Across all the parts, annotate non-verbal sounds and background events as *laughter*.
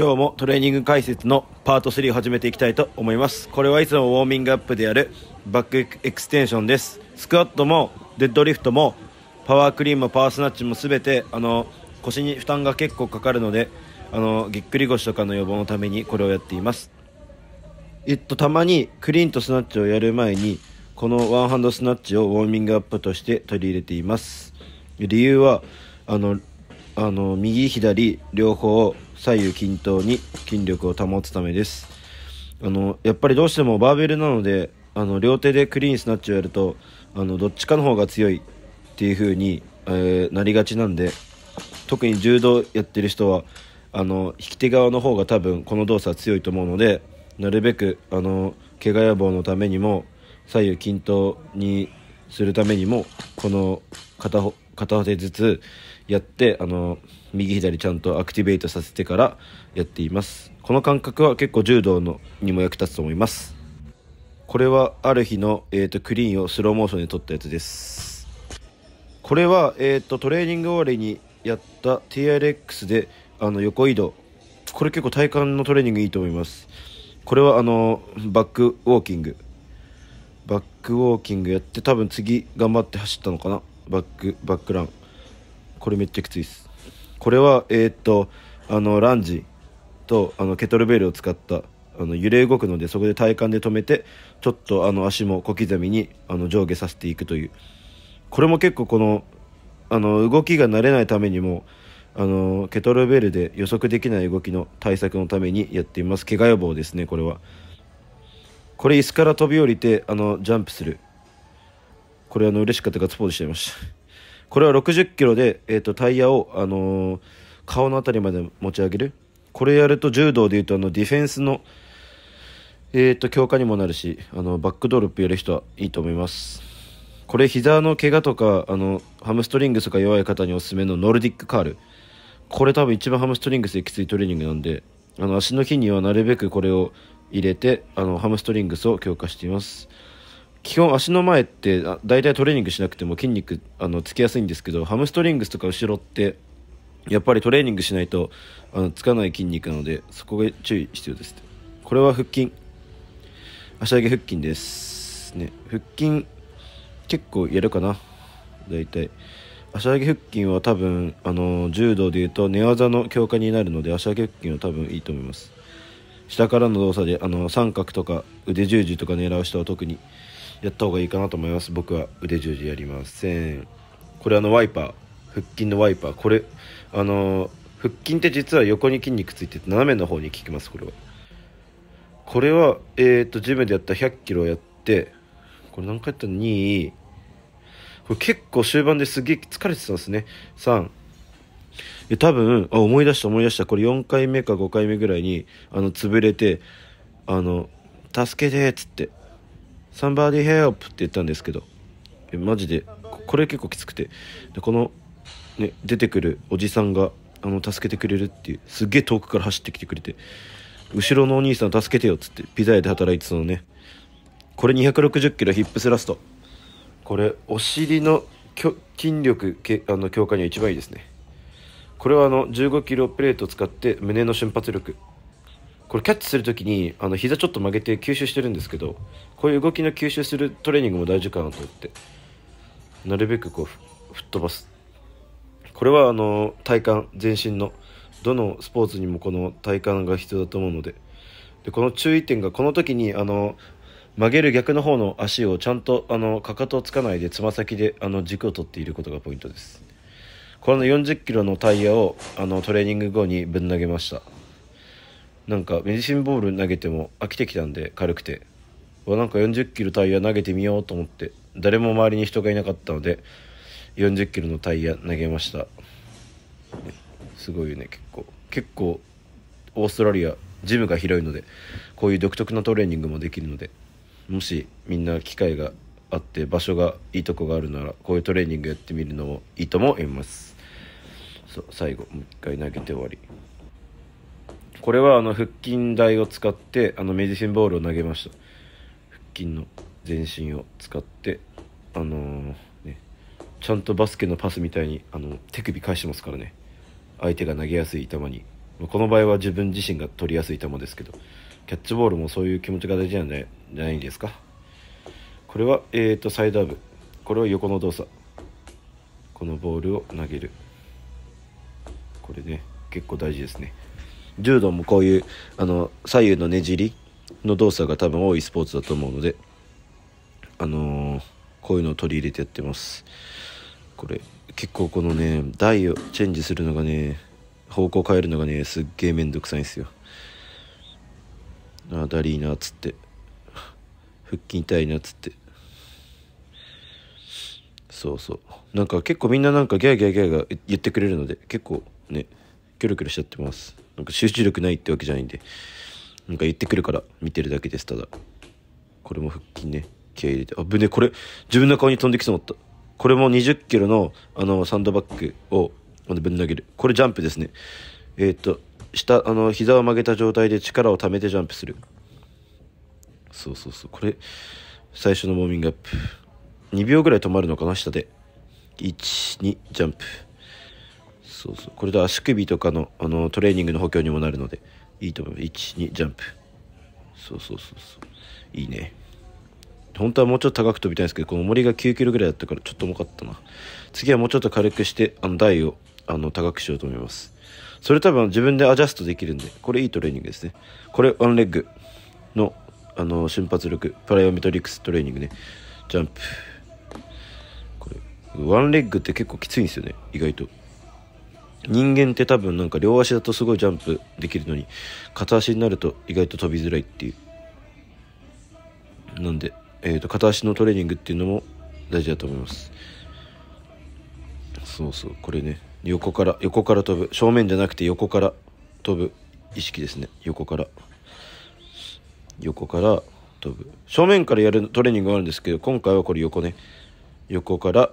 今日もトレーニング解説のパート3を始めていきたいと思いますこれはいつもウォーミングアップでやるバックエクステンションですスクワットもデッドリフトもパワークリーンもパワースナッチも全てあの腰に負担が結構かかるのであのぎっくり腰とかの予防のためにこれをやっていますえっとたまにクリーンとスナッチをやる前にこのワンハンドスナッチをウォーミングアップとして取り入れています理由はあのあの右左両方左右均等に筋力を保つためですあのやっぱりどうしてもバーベルなのであの両手でクリーンスナッチをやるとあのどっちかの方が強いっていう風に、えー、なりがちなんで特に柔道やってる人はあの引き手側の方が多分この動作は強いと思うのでなるべくあの怪我予防のためにも左右均等にするためにもこの片方片手ずつやってあの右左ちゃんとアクティベートさせてからやっていますこの感覚は結構柔道のにも役立つと思いますこれはある日の、えーと、クリーンをスローモーションで撮ったやつですこれは、えーとトレーニング終わりにやった TRX であの横移動これ結構体幹のトレーニングいいと思いますこれはあのバックウォーキングバックウォーキングやって多分次頑張って走ったのかなバックバックランこれめっちゃきついですこれはえー、っとあのランジとあのケトルベルを使ったあの揺れ動くのでそこで体幹で止めてちょっとあの足も小刻みにあの上下させていくというこれも結構このあの動きが慣れないためにもあのケトルベルで予測できない動きの対策のためにやっています怪我予防ですねこれはこれ椅子から飛び降りてあのジャンプするこれあの嬉しかったガッツポーズしちゃいましたこれは60キロで、えーと、タイヤを、あのー、顔の辺りまで持ち上げるこれやると柔道でいうとあのディフェンスの、えーと、強化にもなるしあのバックドロップやる人はいいと思いますこれ膝の怪我とかあのハムストリングスとか弱い方におすすめのノルディックカールこれ多分一番ハムストリングスできついトレーニングなんであの足の日にはなるべくこれを入れてあのハムストリングスを強化しています基本足の前って大体トレーニングしなくても筋肉あのつきやすいんですけどハムストリングスとか後ろってやっぱりトレーニングしないとあのつかない筋肉なのでそこが注意必要ですこれは腹筋足上げ腹筋ですね腹筋結構やるかな大体足上げ腹筋は多分あの柔道でいうと寝技の強化になるので足上げ腹筋は多分いいと思います下からの動作であの三角とか腕十字とか狙う人は特にやった方がいいかなと思います僕は腕十字やりませんこれあのワイパー腹筋のワイパーこれあの腹筋って実は横に筋肉ついてて斜めの方に効きますこれはこれはえっ、とジムでやった100キロやってこれ何回やったの2これ結構終盤ですげえ疲れてたんですね3多分あ思い出した思い出したこれ4回目か5回目ぐらいにあの潰れてあの「助けて」っつって「サンバーディヘルプ」って言ったんですけどマジでこれ結構きつくてでこの、ね、出てくるおじさんがあの助けてくれるっていうすっげえ遠くから走ってきてくれて後ろのお兄さん助けてよっつってピザ屋で働いてたのねこれ260キロヒップスラストこれお尻の筋力けあの強化には一番いいですねこれはあの15キロプレートを使って胸の瞬発力これキャッチする時にあの膝ちょっと曲げて吸収してるんですけどこういう動きの吸収するトレーニングも大事かなと思ってなるべくこう吹っ飛ばすこれはあの体幹全身のどのスポーツにもこの体幹が必要だと思うのででこの注意点がこの時にあの曲げる逆の方の足をちゃんとあのかかとをつかないでつま先であの軸を取っていることがポイントですこの40キロのタイヤをあのトレーニング後にぶん投げましたなんかメディシンボール投げても飽きてきたんで軽くてわなんか40キロタイヤ投げてみようと思って誰も周りに人がいなかったので40キロのタイヤ投げましたすごいよね結構結構オーストラリアジムが広いのでこういう独特なトレーニングもできるのでもしみんな機会があって場所がいいとこがあるならこういうトレーニングやってみるのもいいとも思いますそう最後もう一回投げて終わりこれはあの腹筋台を使ってあのメディシンボールを投げました腹筋の全身を使ってあのー、ねちゃんとバスケのパスみたいにあの手首返してますからね相手が投げやすい球にこの場合は自分自身が取りやすい球ですけどキャッチボールもそういう気持ちが大事なんじゃないんですかこれは、えーと、サイドアブこれは横の動作このボールを投げるこれね結構大事ですね柔道もこういうあの左右のねじりの動作が多分多いスポーツだと思うので、あのー、こういうのを取り入れてやってます。これ結構このね台をチェンジするのがね方向変えるのがねすっげえめんどくさいんですよ。あだりーなっつって腹筋痛いなっつってそうそうなんか結構みんななんかギャーギャーギャーが言ってくれるので結構ねキョロキョロしちゃってます。なんか集中力ないってわけじゃないんでなんか言ってくるから見てるだけですただこれも腹筋ね気合入れてあぶねこれ自分の顔に飛んできそうになったこれも2 0キロのあのサンドバッグをぶん投げるこれジャンプですねえっ、ー、と下あの膝を曲げた状態で力をためてジャンプするそうそうそうこれ最初のウォーミングアップ2秒ぐらい止まるのかな下で12ジャンプそうそうこれで足首とかのあのトレーニングの補強にもなるのでいいと思います12ジャンプそうそうそうそういいね本当はもうちょっと高く飛びたいんですけどこの重りが9キロぐらいだったからちょっと重かったな次はもうちょっと軽くしてあの台をあの高くしようと思いますそれ多分自分でアジャストできるんでこれいいトレーニングですねこれワンレッグのあの瞬発力プライオメトリクストレーニングねジャンプこれワンレッグって結構きついんですよね意外と人間って多分なんか両足だとすごいジャンプできるのに片足になると意外と飛びづらいっていうなんで、えー、と片足のトレーニングっていうのも大事だと思いますそうそうこれね横から横から飛ぶ正面じゃなくて横から飛ぶ意識ですね横から横から飛ぶ正面からやるトレーニングがあるんですけど今回はこれ横ね横から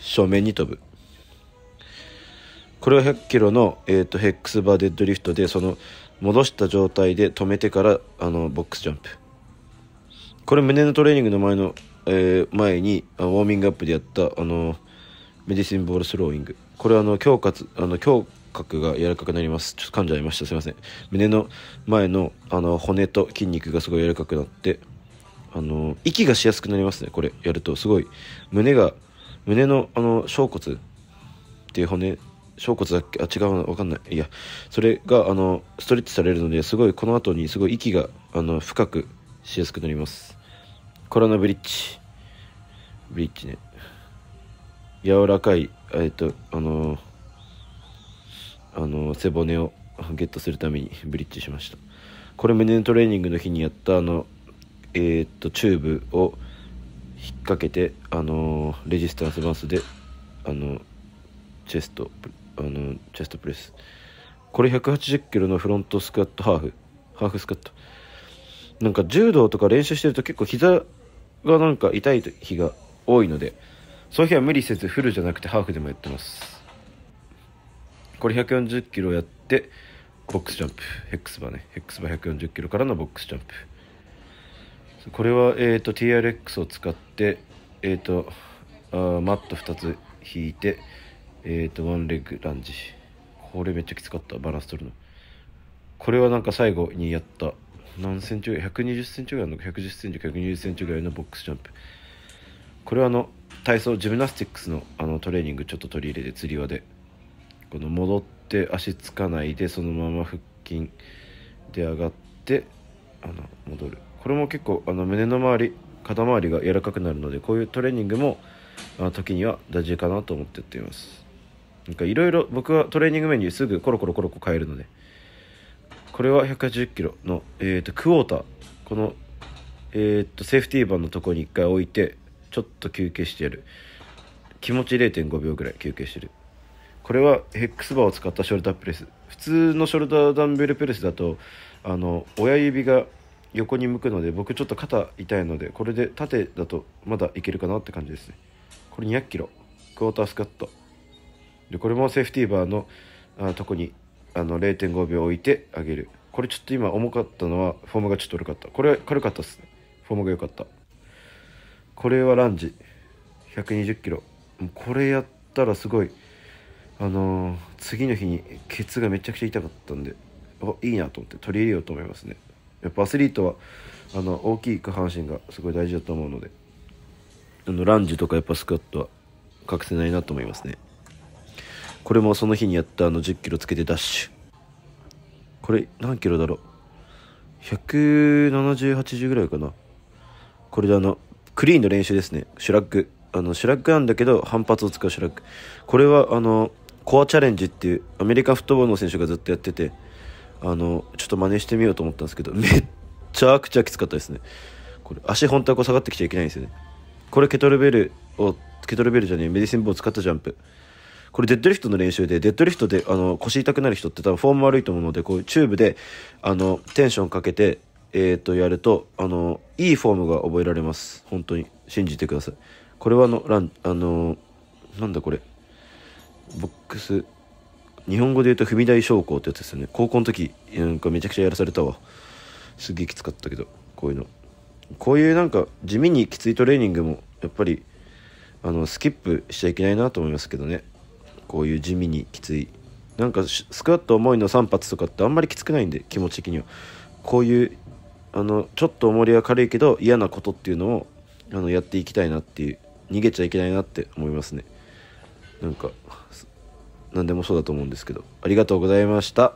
正面に飛ぶこれは1 0 0キロの、えーと、ヘックスバーデッドリフトでその戻した状態で止めてからあのボックスジャンプこれ胸のトレーニングの前の、えー、前にウォーミングアップでやったあのメディシンボールスローイングこれはあの胸あの胸郭が柔らかくなりますちょっと噛んじゃいましたすいません胸の前のあの骨と筋肉がすごい柔らかくなってあの息がしやすくなりますねこれやるとすごい胸が胸のあの小骨っていう骨小骨だっけあ違うわかんないいやそれがあのストレッチされるのですごいこの後にすごい息があの深くしやすくなりますコロナブリッジブリッジね柔らかいえっとあのあの背骨をゲットするためにブリッジしましたこれ胸のトレーニングの日にやったあのえー、っとチューブを引っ掛けてあのレジスタンスバースであのチェストあのチェストプレスこれ180キロのフロントスクワットハーフハーフスクワットなんか柔道とか練習してると結構膝がなんか痛い日が多いのでその日は無理せずフルじゃなくてハーフでもやってますこれ140キロやってボックスジャンプヘックスバねヘックスバ140キロからのボックスジャンプこれは、えーと、TRX を使って、えーと、とあマット2つ引いてえっ、ー、と、ワンレッグランジ。これめっちゃきつかった、バランス取るの。これはなんか最後にやった、何センチぐらい、120センチぐらいのか、110センチ、120センチぐらいのボックスジャンプ。これはあの、体操、ジムナスティックスのあのトレーニングちょっと取り入れて、つり輪で。この戻って足つかないで、そのまま腹筋で上がって、あの、戻る。これも結構、あの、胸の周り、肩周りが柔らかくなるので、こういうトレーニングも、あ時には大事かなと思ってやっています。なんかいろいろ僕はトレーニングメニューすぐコロコロコロコロ変えるのでこれは1 8 0キロの、えーと、クォーターこの、えーと、セーフティーバンのとこに1回置いてちょっと休憩してやる気持ち0.5秒ぐらい休憩してるこれはヘックスバーを使ったショルダープレス普通のショルダーダンベルプレスだとあの親指が横に向くので僕ちょっと肩痛いのでこれで縦だとまだいけるかなって感じですねこれ2 0 0キロクォータースカットでこれもセーフティーバーのあとこにあの0.5秒置いてあげるこれちょっと今重かったのはフォームがちょっと悪かったこれは軽かったっすねフォームが良かったこれはランジ120キロこれやったらすごいあのー、次の日にケツがめちゃくちゃ痛かったんでおいいなと思って取り入れようと思いますねやっぱアスリートはあの大きい下半身がすごい大事だと思うのであのランジとかやっぱスクワットは隠せないなと思いますねこれもその日にやったあの1 0キロつけてダッシュこれ何キロだろう17080ぐらいかなこれであのクリーンの練習ですねシュラッグあのシュラッグなんだけど反発を使うシュラッグこれはあのコアチャレンジっていうアメリカフットボールの選手がずっとやっててあのちょっと真似してみようと思ったんですけど *laughs* めっちゃくちゃきつかったですねこれ足本当はこう下がってきちゃいけないんですよねこれケトルベルをケトルベルじゃねえメディシンボを使ったジャンプこれデッドリフトの練習で、デッドリフトであの腰痛くなる人って多分フォーム悪いと思うので、こうチューブであのテンションかけて、えっ、ー、と、やると、あの、いいフォームが覚えられます。本当に。信じてください。これはの、ラン、あの、なんだこれ。ボックス、日本語で言うと踏み台昇降ってやつですよね。高校の時、なんかめちゃくちゃやらされたわ。すげえきつかったけど、こういうの。こういうなんか地味にきついトレーニングもやっぱりあのスキップしちゃいけないなと思いますけどね。こういう地味にきついなんかスクワット重いの3発とかってあんまりきつくないんで気持ち的にはこういうあのちょっと重りは軽いけど嫌なことっていうのをあのやっていきたいなっていう逃げちゃいけないなって思いますねなんか何でもそうだと思うんですけどありがとうございました